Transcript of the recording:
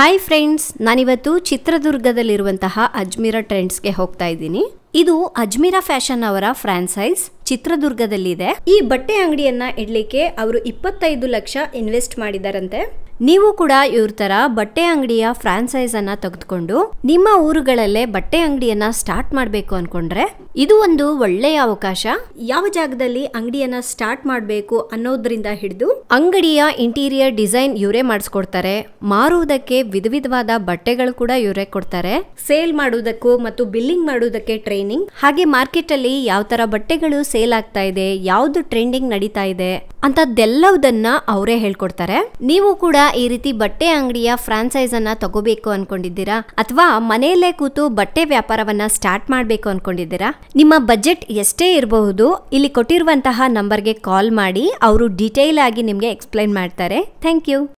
hi friends ನಾನಿವತ್ತು ಚಿತ್ರದುರ್ಗದಲ್ಲಿರುವಂತಹ ಅಜ್ಮೀರಾ ಟ್ರೆಂಡ್ಸ್ಗೆ ಹೋಗ್ತಾ ಇದ್ದೀನಿ ಇದು ಅಜ್ಮೀರಾ ಫ್ಯಾಷನ್ ಅವರ ಫ್ರಾನ್ಸೈಸ್ ಚಿತ್ರದುರ್ಗದಲ್ಲಿದೆ ಈ ಬಟ್ಟೆ ಅಂಗಡಿಯನ್ನ ಇಡ್ಲಿಕ್ಕೆ ಅವರು ಇಪ್ಪತ್ತೈದು ಲಕ್ಷ ಇನ್ವೆಸ್ಟ್ ಮಾಡಿದಾರಂತೆ ನೀವು ಕೂಡ ಇವ್ರ ತರ ಬಟ್ಟೆ ಅಂಗಡಿಯ ಫ್ರಾಂಚೈಸ್ ಅನ್ನ ತೆಗೆದುಕೊಂಡು ನಿಮ್ಮ ಊರುಗಳಲ್ಲೇ ಬಟ್ಟೆ ಅಂಗಡಿಯನ್ನ ಸ್ಟಾರ್ಟ್ ಮಾಡಬೇಕು ಅನ್ಕೊಂಡ್ರೆ ಇದು ಒಂದು ಒಳ್ಳೆಯ ಅವಕಾಶ ಯಾವ ಜಾಗದಲ್ಲಿ ಅಂಗಡಿಯನ್ನ ಸ್ಟಾರ್ಟ್ ಮಾಡಬೇಕು ಅನ್ನೋದ್ರಿಂದ ಹಿಡಿದು ಅಂಗಡಿಯ ಇಂಟೀರಿಯರ್ ಡಿಸೈನ್ ಇವರೇ ಮಾಡಿಸ್ಕೊಡ್ತಾರೆ ಮಾರುವುದಕ್ಕೆ ವಿಧ ವಿಧವಾದ ಬಟ್ಟೆಗಳು ಕೂಡ ಇವರೇ ಕೊಡ್ತಾರೆ ಸೇಲ್ ಮಾಡುವುದಕ್ಕೂ ಮತ್ತು ಬಿಲ್ಲಿಂಗ್ ಮಾಡುವುದಕ್ಕೆ ಟ್ರೈನಿಂಗ್ ಹಾಗೆ ಮಾರ್ಕೆಟ್ ಅಲ್ಲಿ ಯಾವ ತರ ಬಟ್ಟೆಗಳು ಸೇಲ್ ಸೇಲ್ ಆಗ್ತಾ ಇದೆ ಯಾವ್ದು ಟ್ರೆಂಡಿಂಗ್ ನಡೀತಾ ಇದೆ ಅಂತದ್ದೆಲ್ಲವುದನ್ನ ಅವರೇ ಹೇಳ್ಕೊಡ್ತಾರೆ ನೀವು ಕೂಡ ಈ ರೀತಿ ಬಟ್ಟೆ ಅಂಗಡಿಯ ಫ್ರಾಂಚೈಸ್ ಅನ್ನ ತಗೋಬೇಕು ಅನ್ಕೊಂಡಿದ್ದೀರಾ ಅಥವಾ ಮನೆಯಲ್ಲೇ ಕೂತು ಬಟ್ಟೆ ವ್ಯಾಪಾರವನ್ನ ಸ್ಟಾರ್ಟ್ ಮಾಡಬೇಕು ಅನ್ಕೊಂಡಿದ್ದೀರಾ ನಿಮ್ಮ ಬಜೆಟ್ ಎಷ್ಟೇ ಇರಬಹುದು ಇಲ್ಲಿ ಕೊಟ್ಟಿರುವಂತಹ ನಂಬರ್ಗೆ ಕಾಲ್ ಮಾಡಿ ಅವರು ಡೀಟೇಲ್ ಆಗಿ ನಿಮಗೆ ಎಕ್ಸ್ಪ್ಲೈನ್ ಮಾಡ್ತಾರೆ ಥ್ಯಾಂಕ್ ಯು